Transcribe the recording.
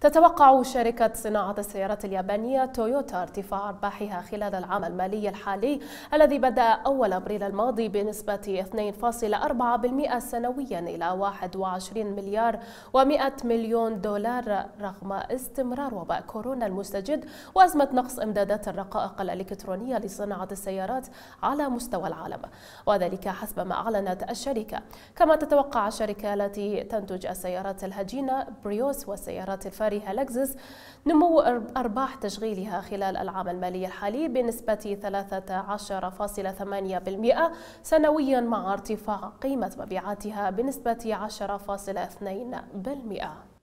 تتوقع شركة صناعة السيارات اليابانية تويوتا ارتفاع أرباحها خلال العام المالي الحالي الذي بدأ أول أبريل الماضي بنسبة 2.4% سنويا إلى 21 مليار و100 مليون دولار رغم استمرار وباء كورونا المستجد وأزمة نقص إمدادات الرقائق الإلكترونية لصناعة السيارات على مستوى العالم وذلك حسب ما أعلنت الشركة كما تتوقع الشركة التي تنتج السيارات الهجينة بريوس والسيارات الفارغة استثمارها لكزس نمو أرباح تشغيلها خلال العام المالي الحالي بنسبة 13.8% سنويا مع ارتفاع قيمة مبيعاتها بنسبة 10.2%.